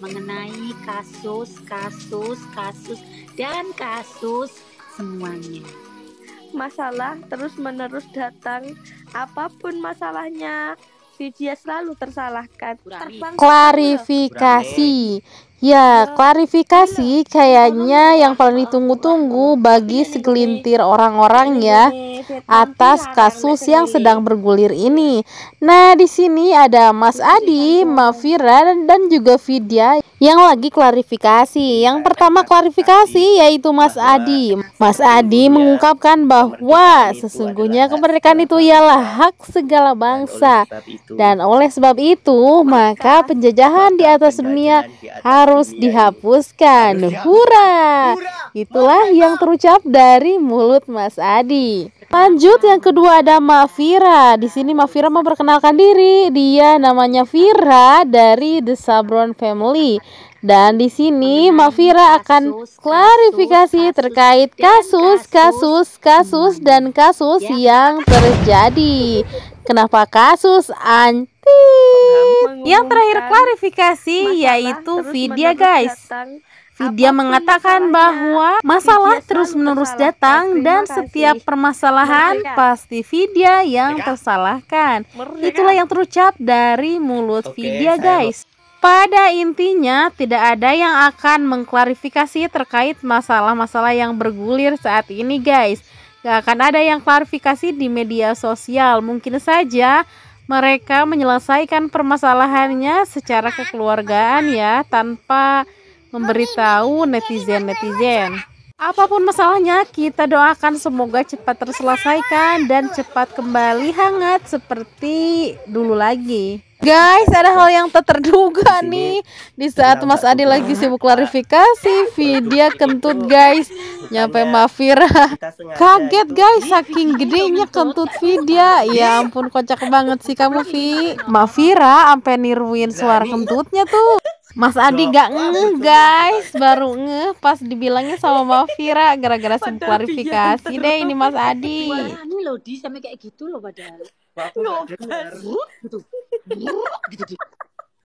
mengenai kasus, kasus, kasus, dan kasus semuanya. Masalah terus-menerus datang, apapun masalahnya, Vidya selalu tersalahkan. Terbang klarifikasi. Ya, klarifikasi kayaknya yang paling ditunggu-tunggu bagi segelintir orang-orang ya atas kasus yang sedang bergulir ini. Nah, di sini ada Mas iya, Adi, iya. Mafira, dan juga Vidya yang lagi klarifikasi. Yang pertama klarifikasi yaitu Mas Adi. Mas Adi mengungkapkan bahwa sesungguhnya kemerdekaan itu ialah hak segala bangsa. Dan oleh sebab itu, maka penjajahan di atas dunia harus dihapuskan. Hura! Itulah yang terucap dari mulut Mas Adi. Lanjut yang kedua ada Mafira. Di sini Mafira memperkenalkan diri. Dia namanya Vira dari The Sabron Family. Dan di sini Mafira akan klarifikasi terkait kasus-kasus kasus dan kasus ya. yang terjadi. Kenapa kasus anti? Yang terakhir klarifikasi yaitu video guys. Video mengatakan bahwa masalah terus-menerus datang dan setiap permasalahan pasti Vidya yang iya. tersalahkan. Itulah yang terucap dari mulut video guys. Pada intinya, tidak ada yang akan mengklarifikasi terkait masalah-masalah yang bergulir saat ini, guys. Gak akan ada yang klarifikasi di media sosial. Mungkin saja mereka menyelesaikan permasalahannya secara kekeluargaan ya, tanpa memberitahu netizen-netizen. Apapun masalahnya, kita doakan semoga cepat terselesaikan dan cepat kembali hangat seperti dulu lagi. Guys, ada hal yang tak terduga nih. Di saat Mas Adi lagi sibuk klarifikasi, video kentut guys. Nyampe Mafira. Kaget guys, saking gedenya kentut video. Ya ampun, kocak banget sih kamu, Vi. Mafira sampai niruin suara kentutnya tuh. Mas Adi gak nge, guys Baru nge, pas dibilangnya sama Mafira Gara-gara sibuk klarifikasi deh ini Mas Adi Lodi loh di sampai kayak gitu loh padahal. Gitu. gitu. gitu